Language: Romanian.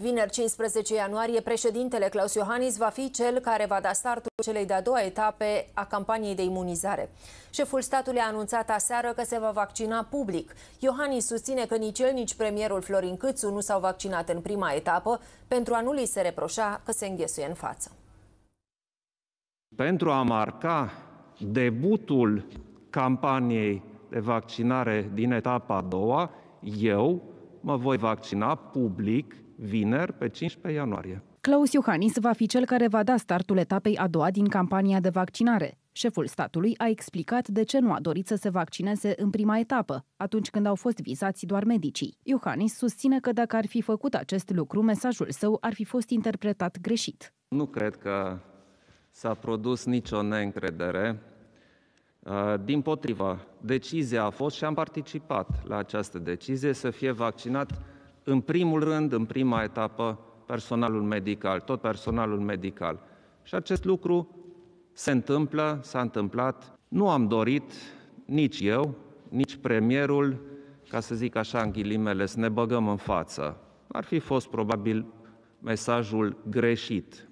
Vineri 15 ianuarie, președintele Claus Iohannis va fi cel care va da startul celei de-a doua etape a campaniei de imunizare. Șeful statului a anunțat aseară că se va vaccina public. Iohannis susține că nici el, nici premierul Florin Câțu nu s-au vaccinat în prima etapă pentru a nu li se reproșa că se înghesuie în față. Pentru a marca debutul campaniei de vaccinare din etapa a doua, eu mă voi vaccina public vineri, pe 15 ianuarie. Claus Iohannis va fi cel care va da startul etapei a doua din campania de vaccinare. Șeful statului a explicat de ce nu a dorit să se vaccineze în prima etapă, atunci când au fost vizați doar medicii. Iohannis susține că dacă ar fi făcut acest lucru, mesajul său ar fi fost interpretat greșit. Nu cred că s-a produs nicio neîncredere. Din potriva, decizia a fost și am participat la această decizie să fie vaccinat în primul rând, în prima etapă, personalul medical, tot personalul medical. Și acest lucru se întâmplă, s-a întâmplat. Nu am dorit nici eu, nici premierul, ca să zic așa în ghilimele, să ne băgăm în față. Ar fi fost probabil mesajul greșit.